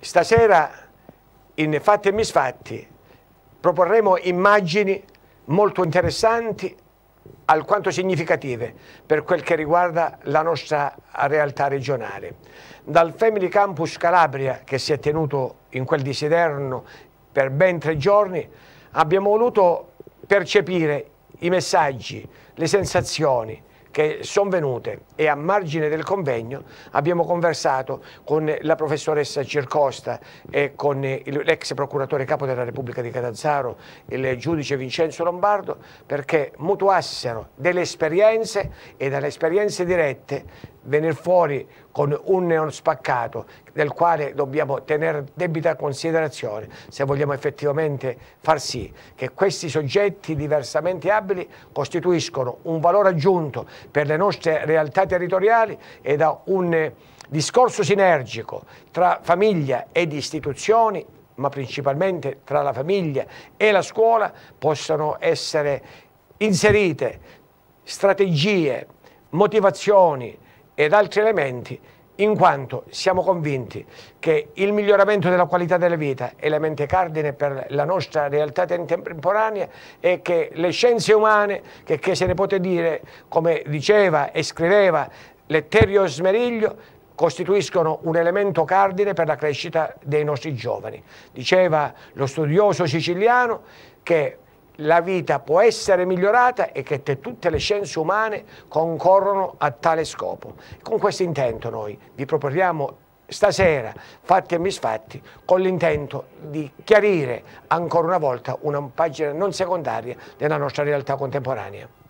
Stasera in Fatti e Misfatti proporremo immagini molto interessanti, alquanto significative per quel che riguarda la nostra realtà regionale. Dal Family Campus Calabria, che si è tenuto in quel di Siderno per ben tre giorni, abbiamo voluto percepire i messaggi, le sensazioni, che sono venute e a margine del convegno abbiamo conversato con la professoressa Circosta e con l'ex procuratore capo della Repubblica di Catanzaro, il giudice Vincenzo Lombardo, perché mutuassero delle esperienze e dalle esperienze dirette venire fuori con un neon spaccato del quale dobbiamo tenere debita considerazione se vogliamo effettivamente far sì che questi soggetti diversamente abili costituiscono un valore aggiunto per le nostre realtà territoriali e da un eh, discorso sinergico tra famiglia ed istituzioni ma principalmente tra la famiglia e la scuola possano essere inserite strategie, motivazioni ed altri elementi in quanto siamo convinti che il miglioramento della qualità della vita elemento cardine per la nostra realtà contemporanea e che le scienze umane, che, che se ne può dire, come diceva e scriveva Letterio Smeriglio, costituiscono un elemento cardine per la crescita dei nostri giovani. Diceva lo studioso siciliano che la vita può essere migliorata e che tutte le scienze umane concorrono a tale scopo. Con questo intento noi vi proponiamo stasera fatti e misfatti con l'intento di chiarire ancora una volta una pagina non secondaria della nostra realtà contemporanea.